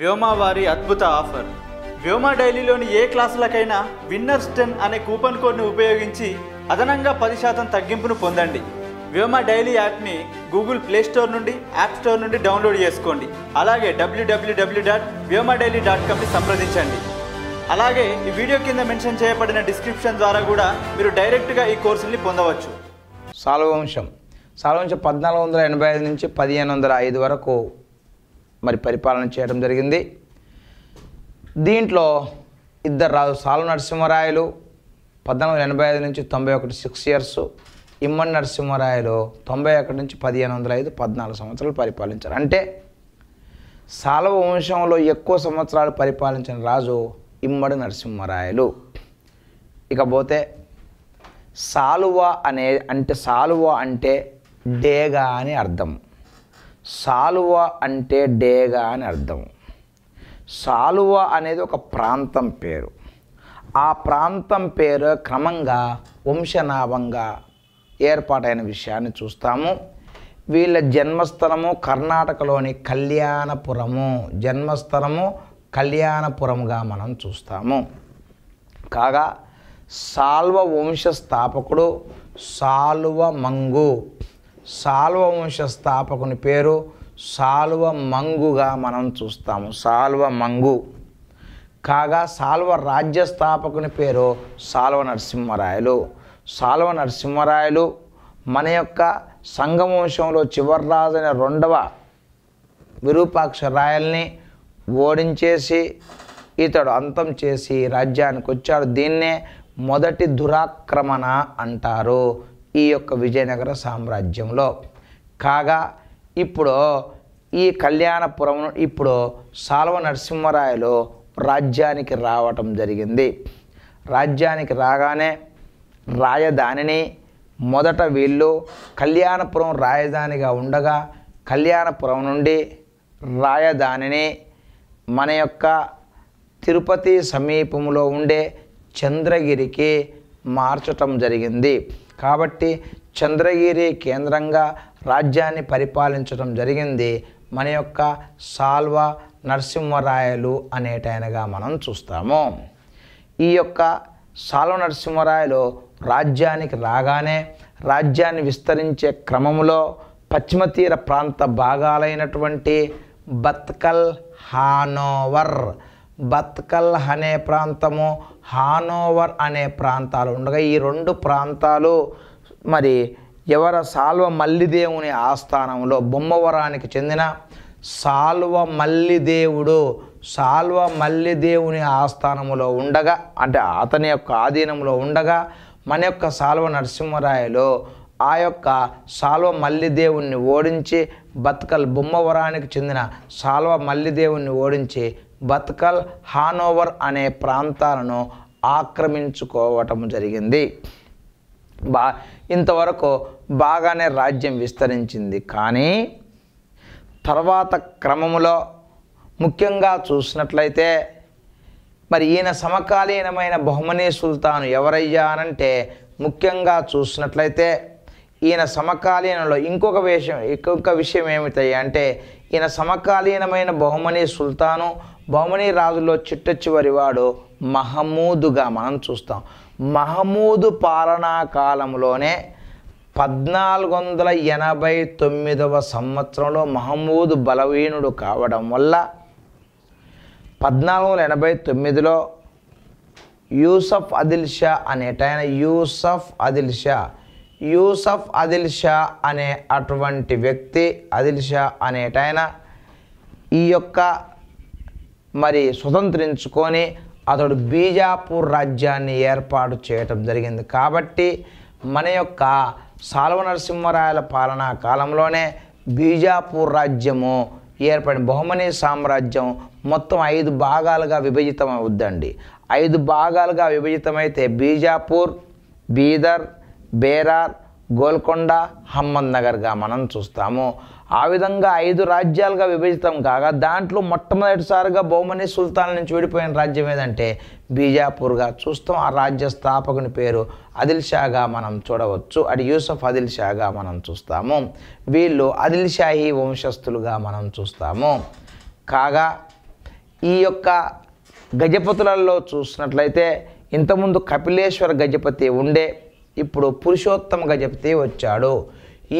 వ్యోమా వారి అద్భుత ఆఫర్ వ్యోమా డైలీలోని ఏ క్లాసులకైనా విన్నర్స్ టెన్ అనే కూపన్ కోడ్ని ఉపయోగించి అదనంగా పది శాతం తగ్గింపును పొందండి వ్యోమా డైలీ యాప్ని గూగుల్ ప్లేస్టోర్ నుండి యాప్ స్టోర్ నుండి డౌన్లోడ్ చేసుకోండి అలాగే WWW dot Vyoma daily dot కామ్ని సంప్రదించండి అలాగే ఈ వీడియో కింద మెన్షన్ చేయబడిన డిస్క్రిప్షన్ ద్వారా కూడా మీరు డైరెక్ట్గా ఈ కోర్సుల్ని పొందవచ్చు సాలవంశం సాలవంశం పద్నాలుగు వందల ఎనభై ఐదు నుంచి పదిహేను వందల ఐదు వరకు మరి పరిపాలన చేయడం జరిగింది దీంట్లో ఇద్దరు రాజు సాలు నరసింహరాయలు పద్నాలుగు ఎనభై ఐదు నుంచి తొంభై ఒకటి సిక్స్ ఇయర్స్ ఇమ్మడి నరసింహరాయలు తొంభై ఒకటి నుంచి పదిహేను వందల ఐదు పద్నాలుగు సంవత్సరాలు పరిపాలించారు అంటే సాలవ వంశంలో ఎక్కువ సంవత్సరాలు పరిపాలించిన రాజు ఇమ్మడి నరసింహరాయలు ఇకపోతే సాలువ అనే అంటే సాలువ అంటే డేగా అని అర్థం సాలువ అంటే డేగ అని అర్థం సాలువ అనేది ఒక ప్రాంతం పేరు ఆ ప్రాంతం పేరు క్రమంగా వంశనాభంగా ఏర్పాటైన విషయాన్ని చూస్తాము వీళ్ళ జన్మస్థలము కర్ణాటకలోని కళ్యాణపురము జన్మస్థలము కళ్యాణపురముగా మనం చూస్తాము కాగా సాల్వ వంశ స్థాపకుడు సాల్వ మంగు సాల్వ వంశ స్థాపకుని పేరు సాల్వ మంగుగా మనం చూస్తాము సాల్వ మంగు కాగా సాల్వ రాజ్య స్థాపకుని పేరు సాల్వ నరసింహరాయలు సాల్వ నరసింహరాయలు మన యొక్క సంగవంశంలో చివరి అనే రెండవ విరూపాక్ష రాయల్ని ఓడించేసి ఇతడు అంతం చేసి రాజ్యానికి వచ్చాడు దీన్నే మొదటి దురాక్రమణ అంటారు ఈ యొక్క విజయనగర సామ్రాజ్యంలో కాగా ఇప్పుడు ఈ కళ్యాణపురం ఇప్పుడు సాల్వ నరసింహరాయలు రాజ్యానికి రావటం జరిగింది రాజ్యానికి రాగానే రాజధానిని మొదట వీళ్ళు కళ్యాణపురం రాజధానిగా ఉండగా కళ్యాణపురం నుండి రాయదానిని మన యొక్క తిరుపతి సమీపంలో ఉండే చంద్రగిరికి మార్చటం జరిగింది కాబట్టి చంద్రగిరి కేంద్రంగా రాజ్యాన్ని పరిపాలించడం జరిగింది మన యొక్క సాల్వ నరసింహరాయలు అనేటైనగా మనం చూస్తాము ఈ యొక్క సాల్వ నరసింహరాయలు రాజ్యానికి రాగానే రాజ్యాన్ని విస్తరించే క్రమంలో పశ్చిమ తీర ప్రాంత భాగాలైనటువంటి బత్కల్ హానోవర్ బత్కల్ అనే ప్రాంతము హానోవర్ అనే ప్రాంతాలు ఉండగా ఈ రెండు ప్రాంతాలు మరి ఎవర సాల్వ మల్లిదేవుని ఆస్థానంలో బొమ్మవరానికి చెందిన సాల్వ మల్లిదేవుడు సాల్వ మల్లిదేవుని ఆస్థానములో ఉండగా అంటే అతని యొక్క ఆధీనంలో ఉండగా మన యొక్క సాల్వ నరసింహరాయలు ఆ యొక్క సాల్వ మల్లిదేవుణ్ణి ఓడించి బత్కల్ బొమ్మవరానికి చెందిన సాల్వ మల్లిదేవుణ్ణి ఓడించి బత్కల్ హానోవర్ అనే ప్రాంతాలను ఆక్రమించుకోవటం జరిగింది బా ఇంతవరకు బాగానే రాజ్యం విస్తరించింది కానీ తర్వాత క్రమములో ముఖ్యంగా చూసినట్లయితే మరి ఈయన సమకాలీనమైన బహుమనీ సుల్తాను ఎవరయ్యానంటే ముఖ్యంగా చూసినట్లయితే ఈయన సమకాలీనంలో ఇంకొక విషయం ఇంకొక విషయం ఏమిటయ్యా అంటే ఈయన సమకాలీనమైన బహుమనీ సుల్తాను బహుమనీ రాజులో చిట్ట చివరివాడు మహమూదుగా మనం చూస్తాం మహమూదు పాలనా కాలంలోనే పద్నాలుగు వందల ఎనభై తొమ్మిదవ సంవత్సరంలో మహమూదు బలహీనుడు కావడం వల్ల పద్నాలుగు వందల ఎనభై తొమ్మిదిలో యూసఫ్ అదిల్ షా అనేటైన యూసఫ్ అదిల్ షా యూసఫ్ అదిల్ షా అనే అటువంటి వ్యక్తి అదిల్ షా అనేటైన ఈ యొక్క మరి స్వతంత్రించుకొని అతడు బీజాపూర్ రాజ్యాన్ని ఏర్పాటు చేయటం జరిగింది కాబట్టి మన యొక్క సాల్వ నరసింహరాయల పాలనా కాలంలోనే బీజాపూర్ రాజ్యము ఏర్పడిన బహుమని సామ్రాజ్యం మొత్తం ఐదు భాగాలుగా విభజితం అవుద్దండి ఐదు భాగాలుగా విభజితమైతే బీజాపూర్ బీదర్ బేరార్ గోల్కొండ హమ్మద్ నగర్గా మనం చూస్తాము ఆ విధంగా ఐదు రాజ్యాలుగా విభజితం కాగా దాంట్లో మొట్టమొదటిసారిగా బహుమని సుల్తాన్ నుంచి విడిపోయిన రాజ్యం ఏదంటే బీజాపూర్గా చూస్తాం ఆ రాజ్య స్థాపకుని పేరు అదిల్ షాగా మనం చూడవచ్చు అది యూసఫ్ అదిల్ షాగా మనం చూస్తాము వీళ్ళు అదిల్ షాహి వంశస్థులుగా మనం చూస్తాము కాగా ఈ యొక్క గజపతులలో చూసినట్లయితే ఇంతకుముందు కపిలేశ్వర గజపతి ఉండే ఇప్పుడు పురుషోత్తమ గజపతి వచ్చాడు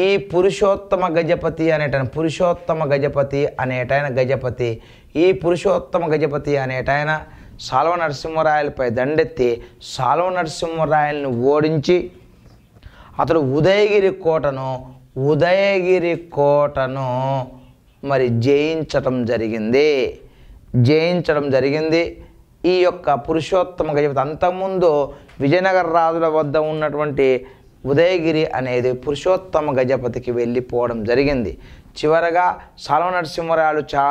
ఈ పురుషోత్తమ గజపతి అనేటైన పురుషోత్తమ గజపతి అనేటైన గజపతి ఈ పురుషోత్తమ గజపతి అనేటైన సాల్వ నరసింహరాయలపై దండెత్తి సాల్వ నరసింహరాయల్ని ఓడించి అతడు ఉదయగిరి కోటను ఉదయగిరి కోటను మరి జయించటం జరిగింది జయించడం జరిగింది ఈ యొక్క పురుషోత్తమ గజపతి అంతకుముందు విజయనగర రాజుల వద్ద ఉన్నటువంటి ఉదయగిరి అనేది పురుషోత్తమ గజపతికి వెళ్ళిపోవడం జరిగింది చివరగా సాలవ నరసింహరాయలు చా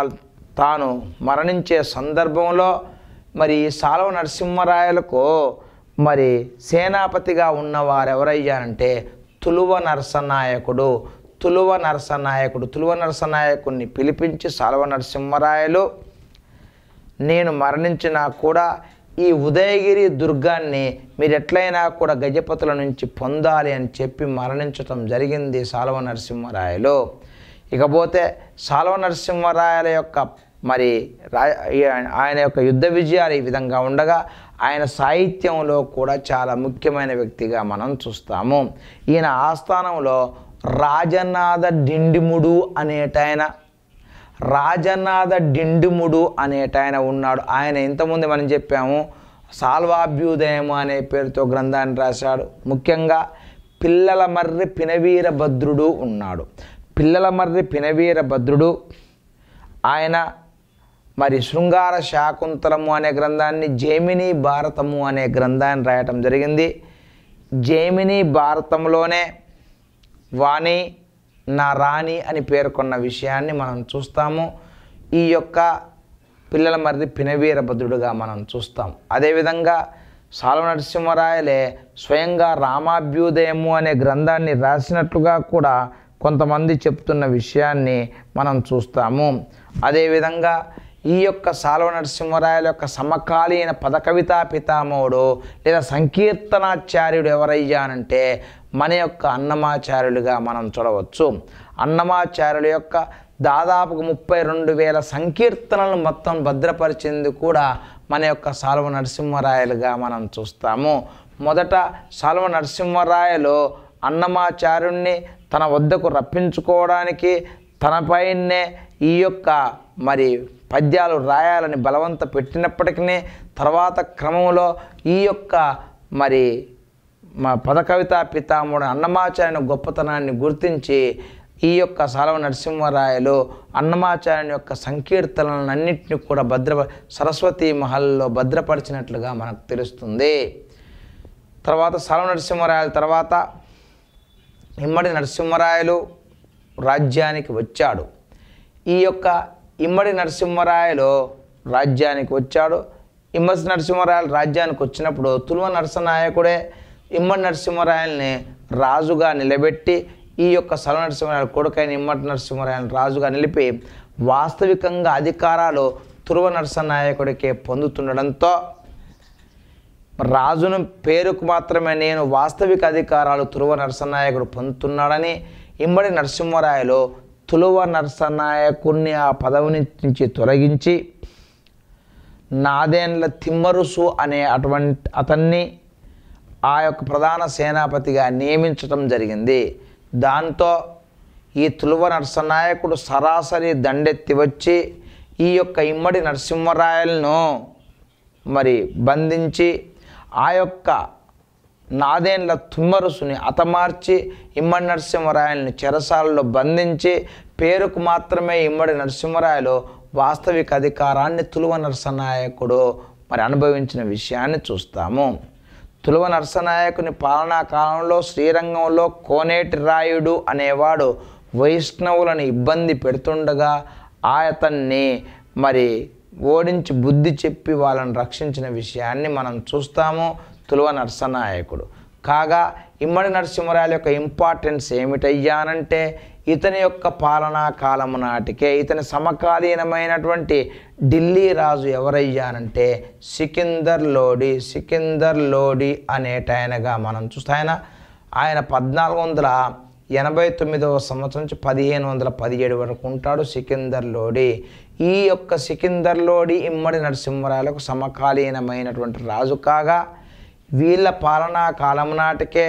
తాను మరణించే సందర్భంలో మరి సాలవ నరసింహరాయలకు మరి సేనాపతిగా ఉన్నవారు ఎవరయ్యారంటే తులువ నరసనాయకుడు తులువ నరసనాయకుడు తులువ నరసనాయకుడిని పిలిపించి సాలవ నరసింహరాయలు నేను మరణించినా కూడా ఈ ఉదయగిరి దుర్గాన్ని మీరు ఎట్లయినా కూడా గజపతుల నుంచి పొందాలి అని చెప్పి మరణించటం జరిగింది సాల్వ నరసింహరాయలు ఇకపోతే సాల్వ నరసింహరాయల యొక్క మరి ఆయన యొక్క యుద్ధ విజయాలు ఈ విధంగా ఉండగా ఆయన సాహిత్యంలో కూడా చాలా ముఖ్యమైన వ్యక్తిగా మనం చూస్తాము ఈయన ఆస్థానంలో రాజనాథ డిండిముడు అనేటైన రాజనాథ డిండుముడు అనేట ఆయన ఉన్నాడు ఆయన ఇంతకుముందు మనం చెప్పాము సాల్వాభ్యుదయము అనే పేరుతో గ్రంథాన్ని రాశాడు ముఖ్యంగా పిల్లల మర్రి పినవీరభద్రుడు ఉన్నాడు పిల్లల మర్రి పినవీరభద్రుడు ఆయన మరి శృంగార శాకుంతలము అనే గ్రంథాన్ని జేమిని భారతము అనే గ్రంథాన్ని రాయటం జరిగింది జేమిని భారతంలోనే వాణి నా రాణి అని పేర్కొన్న విషయాన్ని మనం చూస్తాము ఈ యొక్క పిల్లల మరిది పినవీరభద్రుడుగా మనం చూస్తాం అదేవిధంగా సాల్వ నరసింహరాయలే స్వయంగా రామాభ్యుదయము అనే గ్రంథాన్ని రాసినట్లుగా కూడా కొంతమంది చెప్తున్న విషయాన్ని మనం చూస్తాము అదేవిధంగా ఈ యొక్క సాల్వ నరసింహరాయల యొక్క సమకాలీన పదకవితా పితామహుడు లేదా సంకీర్తనాచార్యుడు ఎవరయ్యానంటే మన యొక్క అన్నమాచార్యులుగా మనం చూడవచ్చు అన్నమాచార్యుల యొక్క దాదాపు ముప్పై రెండు వేల సంకీర్తనలు మొత్తం భద్రపరిచింది కూడా మన యొక్క సాల్వ నరసింహరాయలుగా మనం చూస్తాము మొదట సాల్వ నరసింహరాయలు అన్నమాచార్యుణ్ణి తన వద్దకు రప్పించుకోవడానికి తనపైనే ఈ యొక్క మరి పద్యాలు రాయాలని బలవంత పెట్టినప్పటికీ తర్వాత క్రమంలో ఈ యొక్క మరి మా పదకవిత పితాముడు అన్నమాచార్యుని గొప్పతనాన్ని గుర్తించి ఈ యొక్క సాలవ నరసింహరాయలు అన్నమాచార్యుని యొక్క సంకీర్తనలన్నింటినీ కూడా భద్ర సరస్వతి మహల్లో భద్రపరిచినట్లుగా మనకు తెలుస్తుంది తర్వాత సాలవ నరసింహరాయల తర్వాత ఇమ్మడి నరసింహరాయలు రాజ్యానికి వచ్చాడు ఈ యొక్క ఇమ్మడి నరసింహరాయలు రాజ్యానికి వచ్చాడు ఇమ్మడి నరసింహరాయలు రాజ్యానికి వచ్చినప్పుడు తులువ నరసనాయకుడే ఇమ్మడి నరసింహరాయల్ని రాజుగా నిలబెట్టి ఈ యొక్క సల నరసింహరాయలు కొడుకైన ఇమ్మటి నరసింహరాయలను రాజుగా నిలిపి వాస్తవికంగా అధికారాలు తురువ నరసనాయకుడికే పొందుతుండడంతో రాజును పేరుకు మాత్రమే నేను వాస్తవిక అధికారాలు తురువ నరసనాయకుడు పొందుతున్నాడని ఇమ్మడి నరసింహరాయలు తులువ నరసనాయకుణ్ణి ఆ పదవి నుంచి తొలగించి నాదేన్ల తిమ్మరుసు అనే అటువంటి అతన్ని ఆ యొక్క ప్రధాన సేనాపతిగా నియమించటం జరిగింది దాంతో ఈ తులువ నరసనాయకుడు సరాసరి దండెత్తి వచ్చి ఈ యొక్క ఇమ్మడి నరసింహరాయలను మరి బంధించి ఆ యొక్క నాదేన్ల తుమ్మరుసుని అతమార్చి ఇమ్మడి నరసింహరాయలను చెరసాలలో బంధించి పేరుకు మాత్రమే ఇమ్మడి నరసింహరాయలు వాస్తవిక అధికారాన్ని తులువ నరసనాయకుడు మరి అనుభవించిన విషయాన్ని చూస్తాము తులువ నరసనాయకుని పాలనా కాలంలో శ్రీరంగంలో కోనేటి రాయుడు అనేవాడు వైష్ణవులను ఇబ్బంది పెడుతుండగా ఆయతన్ని మరి ఓడించి బుద్ధి చెప్పి వాళ్ళని రక్షించిన విషయాన్ని మనం చూస్తాము తులువ నరసనాయకుడు కాగా ఇమ్మడి నరసింహరాయల యొక్క ఇంపార్టెన్స్ ఏమిటయ్యానంటే ఇతని యొక్క పాలనా కాలము నాటికే ఇతని సమకాలీనమైనటువంటి ఢిల్లీ రాజు ఎవరయ్యానంటే సికిందర్ లోడి సికిందర్ లోడి అనేట ఆయనగా మనం చూస్తాయన ఆయన పద్నాలుగు వందల ఎనభై తొమ్మిదవ సంవత్సరం నుంచి పదిహేను వందల పదిహేడు వరకు ఉంటాడు సికిందర్ లోడి ఈ యొక్క సికిందర్ లోడి ఇమ్మడి నరసింహరాయలకు సమకాలీనమైనటువంటి రాజు కాగా వీళ్ళ పాలనా కాలం నాటికే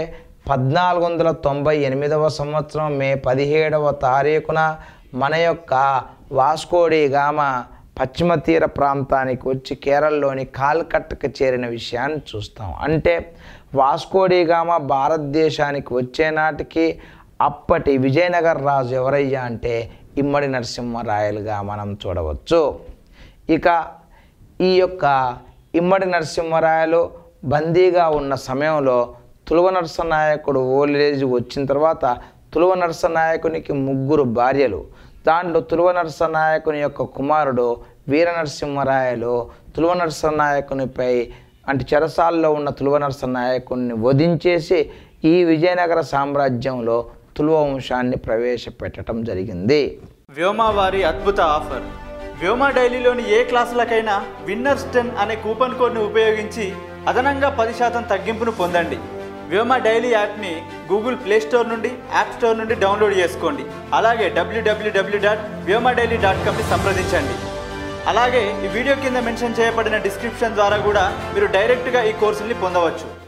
పద్నాలుగు వందల తొంభై ఎనిమిదవ సంవత్సరం మే పదిహేడవ తారీఖున మన యొక్క వాస్కోడి గామ పశ్చిమ తీర ప్రాంతానికి వచ్చి కేరళలోని కాల్కట్టకు చేరిన విషయాన్ని చూస్తాం అంటే వాస్కోడి గామ భారతదేశానికి వచ్చే నాటికి అప్పటి విజయనగర రాజు ఎవరయ్యా అంటే ఇమ్మడి నరసింహరాయలుగా మనం చూడవచ్చు ఇక ఈ యొక్క ఇమ్మడి నరసింహరాయలు బందీగా ఉన్న సమయంలో తులువ నరసనాయకుడు ఓల్డేజ్ వచ్చిన తర్వాత తులువ నరసనాయకునికి ముగ్గురు భార్యలు దాంట్లో తులువ నరసనాయకుని యొక్క కుమారుడు వీర నరసింహరాయలు తులవ నరసనాయకునిపై అంటే చెరసాల్లో ఉన్న తులువ నరసనాయకుని వధించేసి ఈ విజయనగర సామ్రాజ్యంలో తులువ వంశాన్ని ప్రవేశపెట్టడం జరిగింది వ్యోమ వారి అద్భుత ఆఫర్ వ్యోమ డైలీలోని ఏ క్లాసులకైనా విన్నర్స్ టెన్ అనే కూపన్ కోడ్ని ఉపయోగించి అదనంగా పది శాతం తగ్గింపును పొందండి వ్యోమా డైలీ యాప్ని గూగుల్ ప్లే స్టోర్ నుండి యాప్ స్టోర్ నుండి డౌన్లోడ్ చేసుకోండి అలాగే WWW dot Vyoma daily dot కామ్ని సంప్రదించండి అలాగే ఈ వీడియో కింద మెన్షన్ చేయబడిన డిస్క్రిప్షన్ ద్వారా కూడా మీరు డైరెక్ట్గా ఈ కోర్సుల్ని పొందవచ్చు